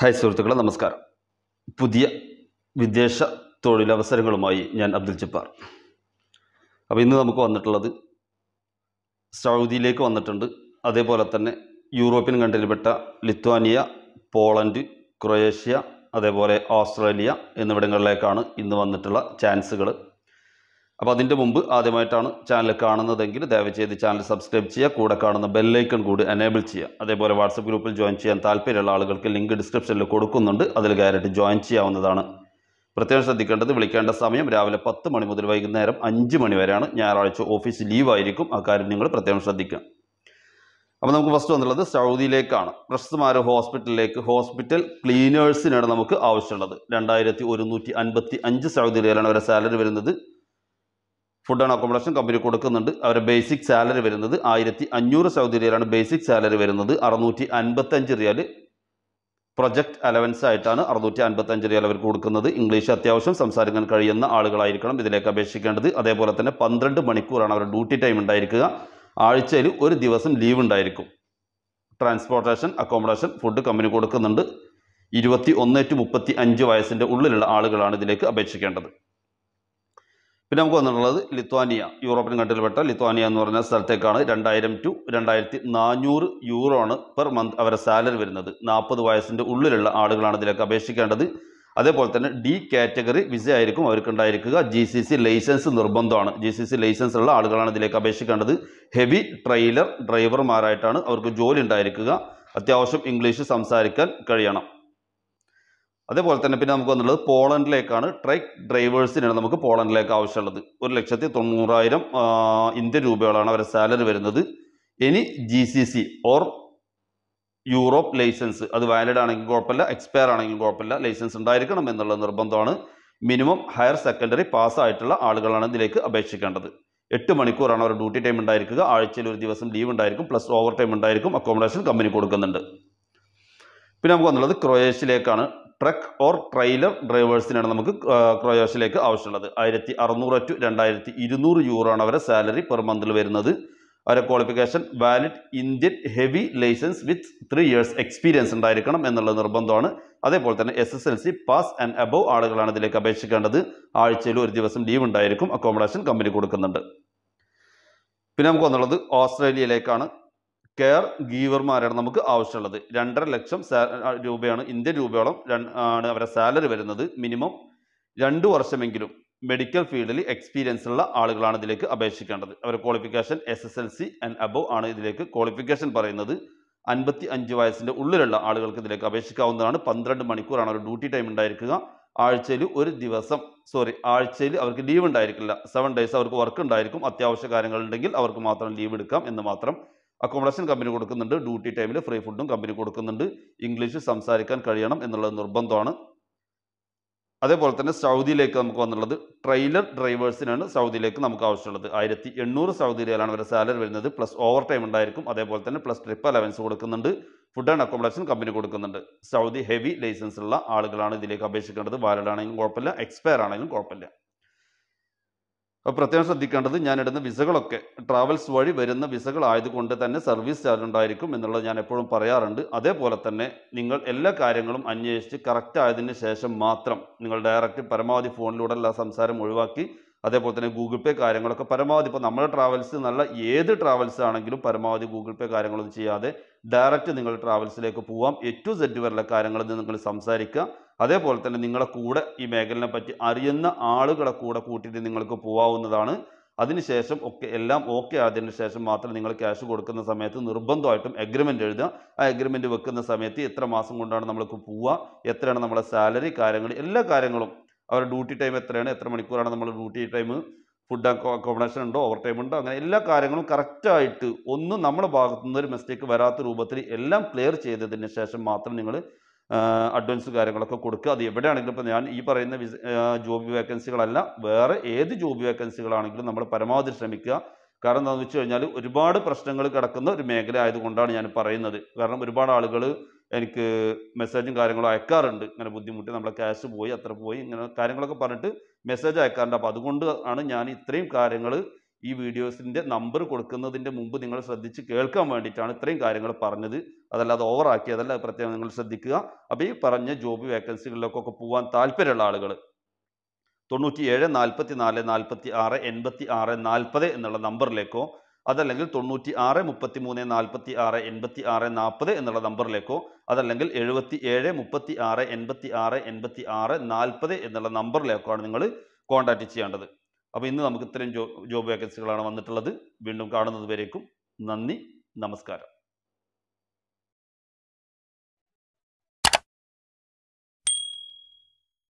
hi സുഹൃത്തുക്കളെ നമസ്കാരം പുതിയ വിദേശ തൊഴിലവസരങ്ങളുമായി ഞാൻ അബ്ദുൽ ജപ്പാർ അപ്പോൾ ഇന്ന് നമുക്ക് വന്നിട്ടുള്ളത് സൗദിയിലേക്ക് വന്നിട്ടുണ്ട് അതേപോലെ തന്നെ യൂറോപ്യൻ കൺട്രിയിൽപ്പെട്ട ലിത്വാനിയ പോളണ്ട് ക്രൊയേഷ്യ അതേപോലെ ഓസ്ട്രേലിയ എന്നിവിടങ്ങളിലേക്കാണ് ഇന്ന് വന്നിട്ടുള്ള ചാൻസുകൾ അപ്പോൾ അതിൻ്റെ മുമ്പ് ആദ്യമായിട്ടാണ് ചാനൽ കാണുന്നതെങ്കിൽ ദയവചെയ്ത് ചാനൽ സബ്സ്ക്രൈബ് ചെയ്യുക കൂടെ കാണുന്ന ബെല്ലൈക്കൺ കൂടി എനേബിൾ ചെയ്യുക അതേപോലെ വാട്സപ്പ് ഗ്രൂപ്പിൽ ജോയിൻ ചെയ്യാൻ താല്പര്യമുള്ള ആളുകൾക്ക് ലിങ്ക് ഡിസ്ക്രിപ്ഷനിൽ കൊടുക്കുന്നുണ്ട് അതിൽ കയറിയിട്ട് ജോയിൻ ചെയ്യാവുന്നതാണ് പ്രത്യേകം ശ്രദ്ധിക്കേണ്ടത് വിളിക്കേണ്ട സമയം രാവിലെ പത്ത് മണി മുതൽ വൈകുന്നേരം അഞ്ച് മണി വരെയാണ് ഞായറാഴ്ച ഓഫീസ് ലീവ് ആയിരിക്കും അക്കാര്യം നിങ്ങൾ പ്രത്യേകം ശ്രദ്ധിക്കുക അപ്പോൾ നമുക്ക് ഫസ്റ്റ് വന്നുള്ളത് സൗദിയിലേക്കാണ് പ്രശസ്തമായ ഹോസ്പിറ്റലിലേക്ക് ഹോസ്പിറ്റൽ ക്ലീനേഴ്സിനാണ് നമുക്ക് ആവശ്യമുള്ളത് രണ്ടായിരത്തി ഒരുന്നൂറ്റി അൻപത്തി അഞ്ച് സൗദി റിയലാണ് അവരുടെ സാലറി വരുന്നത് ഫുഡ് ആൻഡ് അക്കോമഡേഷൻ കമ്പനി കൊടുക്കുന്നുണ്ട് അവരുടെ ബേസിക് സാലറി വരുന്നത് ആയിരത്തി അഞ്ഞൂറ് സൗദി റിയാലാണ് ബേസിക് സാലറി വരുന്നത് അറുന്നൂറ്റി അൻപത്തഞ്ച് റിയാൽ പ്രൊജക്ട് അലവൻസ് ആയിട്ടാണ് അറുന്നൂറ്റി അൻപത്തഞ്ച് റിയാൽ അവർക്ക് കൊടുക്കുന്നത് ഇംഗ്ലീഷ് അത്യാവശ്യം സംസാരിക്കാൻ കഴിയുന്ന ആളുകളായിരിക്കണം ഇതിലേക്ക് അപേക്ഷിക്കേണ്ടത് അതേപോലെ തന്നെ പന്ത്രണ്ട് മണിക്കൂറാണ് അവരുടെ ഡ്യൂട്ടി ടൈം ഉണ്ടായിരിക്കുക ആഴ്ചയിൽ ഒരു ദിവസം ലീവ് ഉണ്ടായിരിക്കും ട്രാൻസ്പോർട്ടേഷൻ അക്കോമഡേഷൻ ഫുഡ് കമ്പനി കൊടുക്കുന്നുണ്ട് ഇരുപത്തി ഒന്ന് ടു മുപ്പത്തി അഞ്ച് വയസ്സിൻ്റെ ഉള്ളിലുള്ള ആളുകളാണ് ഇതിലേക്ക് അപേക്ഷിക്കേണ്ടത് പിന്നെ നമുക്ക് വന്നിട്ടുള്ളത് ലിത്വാനിയ യൂറോപ്യൻ കൺട്രിയിൽപ്പെട്ട ലിത്വാനിയ എന്ന് പറഞ്ഞ സ്ഥലത്തേക്കാണ് രണ്ടായിരം ടു രണ്ടായിരത്തി നാനൂറ് യൂറോ ആണ് പെർ മന്ത് അവരുടെ സാലറി വരുന്നത് നാൽപ്പത് വയസ്സിൻ്റെ ഉള്ളിലുള്ള ആളുകളാണ് ഇതിലേക്ക് അപേക്ഷിക്കേണ്ടത് അതേപോലെ തന്നെ ഡി കാറ്റഗറി വിസ ആയിരിക്കും അവർക്ക് ഉണ്ടായിരിക്കുക ജി സി സി ലൈസൻസ് നിർബന്ധമാണ് ജി സി സി ലൈസൻസ് ഉള്ള ആളുകളാണ് ഇതിലേക്ക് അപേക്ഷിക്കേണ്ടത് ഹെവി ട്രെയിലർ ഡ്രൈവർമാരായിട്ടാണ് അവർക്ക് ജോലി ഉണ്ടായിരിക്കുക അത്യാവശ്യം ഇംഗ്ലീഷ് സംസാരിക്കാൻ കഴിയണം അതേപോലെ തന്നെ പിന്നെ നമുക്ക് വന്നുള്ളത് പോളണ്ടിലേക്കാണ് ട്രക്ക് ഡ്രൈവേഴ്സിനാണ് നമുക്ക് പോളണ്ടിലേക്ക് ആവശ്യമുള്ളത് ഒരു ലക്ഷത്തി തൊണ്ണൂറായിരം ഇന്ത്യൻ രൂപയോളാണ് അവരുടെ സാലറി വരുന്നത് ഇനി G C C or Europe licence അത് വാലിഡ് ആണെങ്കിൽ കുഴപ്പമില്ല എക്സ്പയർ ആണെങ്കിലും കുഴപ്പമില്ല ലൈസൻസ് ഉണ്ടായിരിക്കണം എന്നുള്ള നിർബന്ധമാണ് മിനിമം ഹയർ സെക്കൻഡറി പാസ്സായിട്ടുള്ള ആളുകളാണ് ഇതിലേക്ക് അപേക്ഷിക്കേണ്ടത് എട്ട് മണിക്കൂറാണ് അവർ ഡ്യൂട്ടി ടൈം ഉണ്ടായിരിക്കുക ആഴ്ചയിൽ ഒരു ദിവസം ലീവ് ഉണ്ടായിരിക്കും പ്ലസ് ഓവർ ടൈം ഉണ്ടായിരിക്കും അക്കോമഡേഷൻ കമ്പനി കൊടുക്കുന്നുണ്ട് പിന്നെ നമുക്ക് വന്നുള്ളത് ക്രൊയേഷ്യയിലേക്കാണ് ട്രക്ക് ഓർ ട്രെയിലർ ഡ്രൈവേഴ്സിനാണ് നമുക്ക് ക്രൊയേഷ്യയിലേക്ക് ആവശ്യമുള്ളത് ആയിരത്തി അറുന്നൂറ് ടു രണ്ടായിരത്തി ഇരുന്നൂറ് യൂറോ ആണ് അവരെ സാലറി പെർ മന്തിൽ വരുന്നത് അവരെ qualification valid Indian heavy licence with three years experience ഉണ്ടായിരിക്കണം എന്നുള്ള നിർബന്ധമാണ് അതേപോലെ തന്നെ S S L C pass and above ആളുകളാണ് ഇതിലേക്ക് അപേക്ഷിക്കേണ്ടത് ആഴ്ചയിൽ ഒരു ദിവസം ലീവ് ഉണ്ടായിരിക്കും അക്കോമഡേഷൻ കമ്പനി കൊടുക്കുന്നുണ്ട് പിന്നെ നമുക്ക് വന്നുള്ളത് ഓസ്ട്രേലിയയിലേക്കാണ് കെയർ ഗീവർമാരാണ് നമുക്ക് ആവശ്യമുള്ളത് രണ്ടര ലക്ഷം രൂപയാണ് ഇന്ത്യൻ രൂപയോളം ആണ് അവരുടെ സാലറി വരുന്നത് മിനിമം രണ്ട് വർഷമെങ്കിലും മെഡിക്കൽ ഫീൽഡിൽ എക്സ്പീരിയൻസ് ഉള്ള ആളുകളാണ് ഇതിലേക്ക് അപേക്ഷിക്കേണ്ടത് അവരുടെ qualification S S L C and above ആണ് ഇതിലേക്ക് ക്വാളിഫിക്കേഷൻ പറയുന്നത് അൻപത്തി അഞ്ച് വയസ്സിൻ്റെ ഉള്ളിലുള്ള ആളുകൾക്ക് ഇതിലേക്ക് അപേക്ഷിക്കാവുന്നതാണ് പന്ത്രണ്ട് മണിക്കൂറാണ് അവർ ഡ്യൂട്ടി ടൈം ഉണ്ടായിരിക്കുക ആഴ്ചയിൽ ഒരു ദിവസം സോറി ആഴ്ചയിൽ അവർക്ക് ലീവ് ഉണ്ടായിരിക്കില്ല സെവൻ ഡേയ്സ് അവർക്ക് വർക്ക് ഉണ്ടായിരിക്കും അത്യാവശ്യ കാര്യങ്ങളുണ്ടെങ്കിൽ അവർക്ക് മാത്രം ലീവ് എടുക്കാം എന്ന് മാത്രം അക്കോമഡേഷൻ കമ്പനി കൊടുക്കുന്നുണ്ട് ഡ്യൂട്ടി ടൈമിൽ ഫ്രീ ഫുഡും കമ്പനി കൊടുക്കുന്നുണ്ട് ഇംഗ്ലീഷ് സംസാരിക്കാൻ കഴിയണം എന്നുള്ളത് നിർബന്ധമാണ് അതേപോലെ തന്നെ സൗദിയിലേക്ക് നമുക്ക് വന്നുള്ളത് ട്രെയിലർ ഡ്രൈവേഴ്സിനാണ് സൗദിയിലേക്ക് നമുക്ക് ആവശ്യമുള്ളത് ആയിരത്തി എണ്ണൂറ് സൗദി റിയാലാണ് അവരുടെ സാലറി വരുന്നത് പ്ലസ് ഓവർ ടൈം ഉണ്ടായിരിക്കും അതേപോലെ തന്നെ പ്ലസ് ട്രിപ്പ് അലവൻസ് കൊടുക്കുന്നുണ്ട് ഫുഡ് ആൻഡ് അക്കോമഡേഷൻ കമ്പനി കൊടുക്കുന്നുണ്ട് സൗദി ഹെവി ലൈസൻസ് ഉള്ള ആളുകളാണ് ഇതിലേക്ക് അപേക്ഷിക്കേണ്ടത് വാലഡ് ആണെങ്കിലും കുഴപ്പമില്ല എക്സ്പയർ ആണെങ്കിലും കുഴപ്പമില്ല അപ്പോൾ പ്രത്യേകം ശ്രദ്ധിക്കേണ്ടത് ഇടുന്ന വിസകളൊക്കെ ട്രാവൽസ് വഴി വരുന്ന വിസകളായതുകൊണ്ട് തന്നെ സർവീസ് ചാർജ് ഉണ്ടായിരിക്കും എന്നുള്ളത് ഞാൻ എപ്പോഴും പറയാറുണ്ട് അതേപോലെ തന്നെ നിങ്ങൾ എല്ലാ കാര്യങ്ങളും അന്വേഷിച്ച് കറക്റ്റ് ആയതിന് ശേഷം മാത്രം നിങ്ങൾ ഡയറക്റ്റ് പരമാവധി ഫോണിലൂടെ എല്ലാ സംസാരം ഒഴിവാക്കി അതേപോലെ തന്നെ ഗൂഗിൾ പേ കാര്യങ്ങളൊക്കെ പരമാവധി ഇപ്പോൾ നമ്മുടെ ട്രാവൽസ് നല്ല ഏത് ട്രാവൽസ് ആണെങ്കിലും പരമാവധി ഗൂഗിൾ പേ കാര്യങ്ങളൊന്നും ചെയ്യാതെ ഡയറക്റ്റ് നിങ്ങൾ ട്രാവൽസിലേക്ക് പോവാം എ ടു സെഡ് വരെയുള്ള കാര്യങ്ങളിൽ നിന്ന് നിങ്ങൾ സംസാരിക്കുക അതേപോലെ തന്നെ നിങ്ങളെ കൂടെ ഈ മേഖലയെ പറ്റി അറിയുന്ന ആളുകളെ കൂടെ കൂട്ടിയിട്ട് നിങ്ങൾക്ക് പോവാവുന്നതാണ് അതിനുശേഷം ഒക്കെ എല്ലാം ഓക്കെ ആയതിനു ശേഷം മാത്രം നിങ്ങൾ ക്യാഷ് കൊടുക്കുന്ന സമയത്ത് നിർബന്ധമായിട്ടും എഗ്രിമെൻ്റ് എഴുതുക ആ എഗ്രിമെൻ്റ് വെക്കുന്ന സമയത്ത് എത്ര മാസം കൊണ്ടാണ് നമ്മൾക്ക് പോവുക എത്രയാണ് നമ്മളെ സാലറി കാര്യങ്ങൾ എല്ലാ കാര്യങ്ങളും അവരുടെ ഡ്യൂട്ടി ടൈം എത്രയാണ് എത്ര മണിക്കൂറാണ് നമ്മൾ ഡ്യൂട്ടി ടൈം ഫുഡ് അക്കോമഡേഷൻ ഉണ്ടോ ഓവർ ടൈം ഉണ്ടോ അങ്ങനെ എല്ലാ കാര്യങ്ങളും കറക്റ്റായിട്ട് ഒന്നും നമ്മുടെ ഭാഗത്തുനിന്ന് ഒരു മിസ്റ്റേക്ക് വരാത്ത രൂപത്തിൽ എല്ലാം ക്ലിയർ ചെയ്തതിന് ശേഷം മാത്രം നിങ്ങൾ അഡ്വാൻസ് കാര്യങ്ങളൊക്കെ കൊടുക്കുക അത് എവിടെയാണെങ്കിലും ഇപ്പോൾ ഞാൻ ഈ പറയുന്ന ജോബ് വേക്കൻസികളല്ല വേറെ ഏത് ജോബ് വേക്കൻസികളാണെങ്കിലും നമ്മൾ പരമാവധി ശ്രമിക്കുക കാരണം എന്താണെന്ന് വെച്ച് കഴിഞ്ഞാൽ ഒരുപാട് പ്രശ്നങ്ങൾ കിടക്കുന്ന ഒരു മേഖല ആയതുകൊണ്ടാണ് ഞാൻ പറയുന്നത് കാരണം ഒരുപാട് ആളുകൾ എനിക്ക് മെസ്സേജും കാര്യങ്ങളും അയക്കാറുണ്ട് ഇങ്ങനെ ബുദ്ധിമുട്ടി നമ്മളെ ക്യാഷ് പോയി അത്ര പോയി ഇങ്ങനെ കാര്യങ്ങളൊക്കെ പറഞ്ഞിട്ട് മെസ്സേജ് അയക്കാറുണ്ട് അപ്പോൾ അതുകൊണ്ട് ആണ് ഞാൻ ഇത്രയും കാര്യങ്ങൾ ഈ വീഡിയോസിൻ്റെ നമ്പർ കൊടുക്കുന്നതിൻ്റെ മുമ്പ് നിങ്ങൾ ശ്രദ്ധിച്ച് കേൾക്കാൻ വേണ്ടിയിട്ടാണ് ഇത്രയും കാര്യങ്ങൾ പറഞ്ഞത് അതല്ലാതെ ഓവറാക്കി അതല്ല പ്രത്യേകം നിങ്ങൾ ശ്രദ്ധിക്കുക അപ്പോൾ ഈ പറഞ്ഞ ജോബ് വേക്കൻസികളിലൊക്കെ പോകാൻ താല്പര്യമുള്ള ആളുകൾ തൊണ്ണൂറ്റി ഏഴ് നാൽപ്പത്തി നാല് നാൽപ്പത്തി ആറ് എൺപത്തി ആറ് നാൽപ്പത് എന്നുള്ള നമ്പറിലേക്കോ അതല്ലെങ്കിൽ തൊണ്ണൂറ്റി ആറ് മുപ്പത്തി മൂന്ന് നാൽപ്പത്തി ആറ് എൺപത്തി ആറ് നാൽപ്പത് എന്നുള്ള നമ്പറിലേക്കോ അതല്ലെങ്കിൽ എഴുപത്തി ഏഴ് മുപ്പത്തി ആറ് എൺപത്തി ആറ് എൺപത്തി ആറ് നാൽപ്പത് എന്നുള്ള നമ്പറിലേക്കോ ആണ് നിങ്ങൾ കോൺടാക്റ്റ് ചെയ്യേണ്ടത് അപ്പോൾ ഇന്ന് നമുക്ക് ഇത്രയും ജോബ് വേക്കൻസികളാണ് വന്നിട്ടുള്ളത് വീണ്ടും കാണുന്നത് വരേക്കും നന്ദി നമസ്കാരം